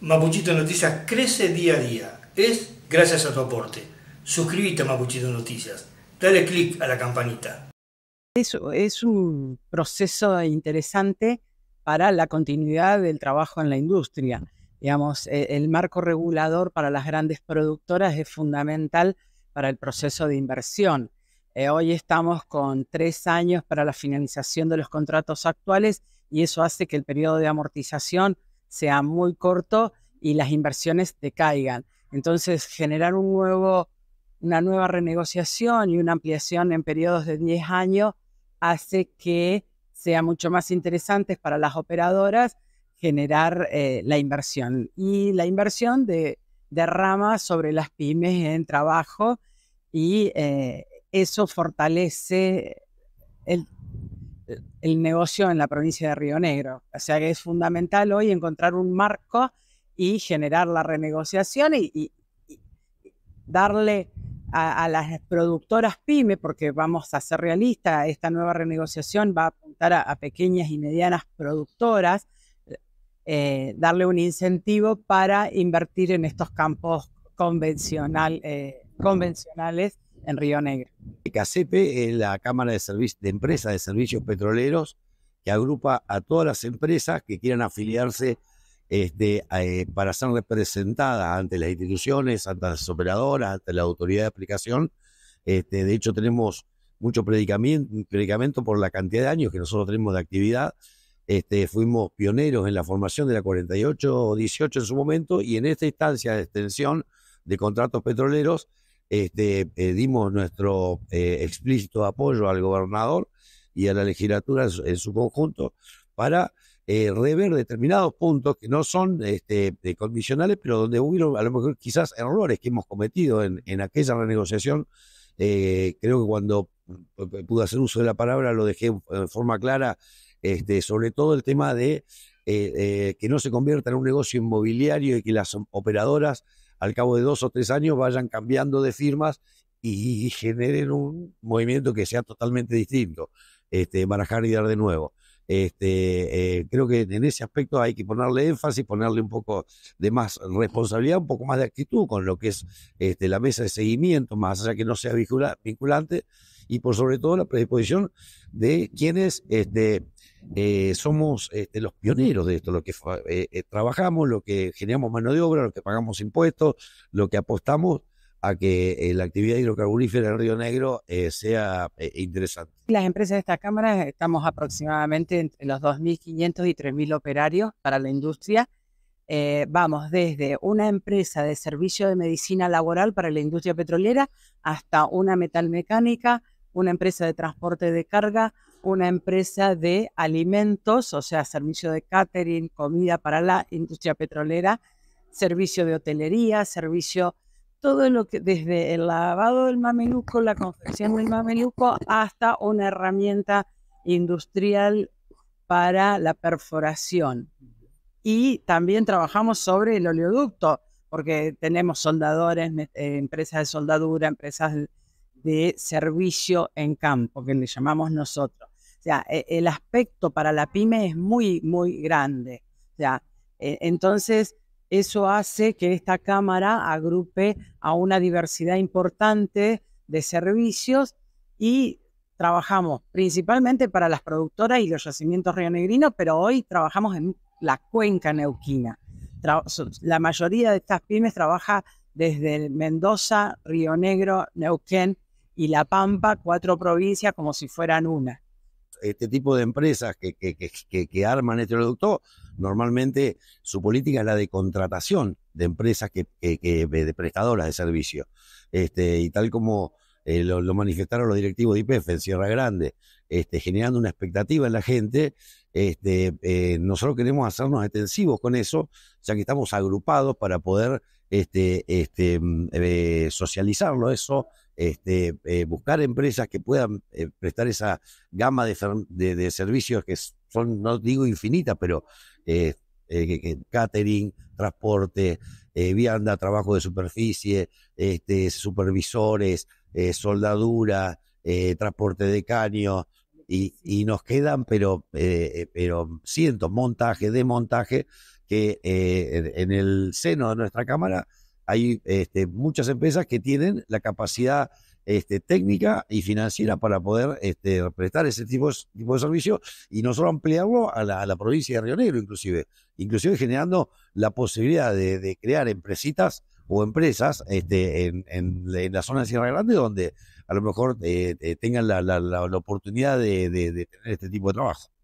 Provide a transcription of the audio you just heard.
Mapuchito Noticias crece día a día. Es gracias a tu aporte. Suscríbete a Mapuchito Noticias. Dale clic a la campanita. Es, es un proceso interesante para la continuidad del trabajo en la industria. Digamos, e, el marco regulador para las grandes productoras es fundamental para el proceso de inversión. Eh, hoy estamos con tres años para la finalización de los contratos actuales y eso hace que el periodo de amortización sea muy corto y las inversiones decaigan. Entonces, generar un nuevo, una nueva renegociación y una ampliación en periodos de 10 años hace que sea mucho más interesante para las operadoras generar eh, la inversión. Y la inversión de, derrama sobre las pymes en trabajo y eh, eso fortalece el, el negocio en la provincia de Río Negro. O sea que es fundamental hoy encontrar un marco y generar la renegociación y, darle a, las productoras pyme, porque vamos a ser realistas, esta nueva renegociación va a apuntar a, pequeñas y medianas productoras, eh, darle un incentivo para invertir en estos campos convencional, eh, convencionales en Río Negro. CACEPE es la Cámara de, de Empresas de Servicios Petroleros que agrupa a todas las empresas que quieran afiliarse este, eh, para ser representadas ante las instituciones, ante las operadoras, ante la autoridad de aplicación. Este, de hecho, tenemos mucho predicamento, por la cantidad de años que nosotros tenemos de actividad. Este, fuimos pioneros en la formación de la 48 o 18 en su momento y en esta instancia de extensión de contratos petroleros este, eh, dimos nuestro eh, explícito apoyo al gobernador y a la legislatura en su, conjunto para eh, rever determinados puntos que no son este, condicionales, pero donde hubo a lo mejor quizás errores que hemos cometido en, aquella renegociación. creo que cuando pude hacer uso de la palabra lo dejé en forma clara, este, sobre todo el tema de que no se convierta en un negocio inmobiliario y que las operadoras al cabo de dos o tres años vayan cambiando de firmas y generen un movimiento que sea totalmente distinto, este, barajar y dar de nuevo. Este, eh, creo que en ese aspecto hay que ponerle énfasis, ponerle un poco de más responsabilidad, un poco más de actitud con lo que es este, la mesa de seguimiento, más allá que no sea vinculante, y por sobre todo la predisposición de quienes este, eh, somos este, los pioneros de esto, lo que eh, eh, trabajamos, lo que generamos mano de obra, lo que pagamos impuestos, lo que apostamos a que la actividad hidrocarburífera en Río Negro sea interesante. Las empresas de esta Cámara estamos aproximadamente entre los 2.500 y 3.000 operarios para la industria. vamos desde una empresa de servicio de medicina laboral para la industria petrolera hasta una metalmecánica, una empresa de transporte de carga, una empresa de alimentos, o sea, servicio de catering, comida para la industria petrolera, servicio de hotelería, servicio, todo lo que desde el lavado del mameluco, la confección del mameluco, hasta una herramienta industrial para la perforación. Y también trabajamos sobre el oleoducto, porque tenemos soldadores, eh, empresas de soldadura, empresas de servicio en campo, que le llamamos nosotros. O sea, e, el aspecto para la pyme es muy, muy grande. O sea, e, entonces, eso hace que esta Cámara agrupe a una diversidad importante de servicios y trabajamos principalmente para las productoras y los yacimientos rionegrinos, pero hoy trabajamos en la cuenca neuquina. La mayoría de estas pymes trabaja desde Mendoza, Río Negro, Neuquén y La Pampa, cuatro provincias como si fueran una. Este tipo de empresas que, que, arman este producto, normalmente su política es la de contratación de empresas que, de prestadoras de servicios. Este, y tal como eh, lo, manifestaron los directivos de IPF en Sierra Grande, este, generando una expectativa en la gente. Este, eh, nosotros queremos hacernos extensivos con eso, ya que estamos agrupados para poder este, este, mm, eh, socializarlo eso este, eh, buscar empresas que puedan eh, prestar esa gama de, servicios que son, no digo infinitas, pero eh, catering, transporte, vianda, trabajo de superficie, este, supervisores, soldadura, transporte de caño, y, nos quedan, pero, pero cientos, montaje, desmontaje, que en el seno de nuestra Cámara hay este, muchas empresas que tienen la capacidad este, técnica y financiera para poder este, prestar ese tipo, de servicio y no solo ampliarlo a la, provincia de Río Negro, inclusive, inclusive generando la posibilidad de, crear empresitas o empresas este, en, en, la zona de Sierra Grande donde a lo mejor eh, eh, tengan la, oportunidad de tener este tipo de trabajo.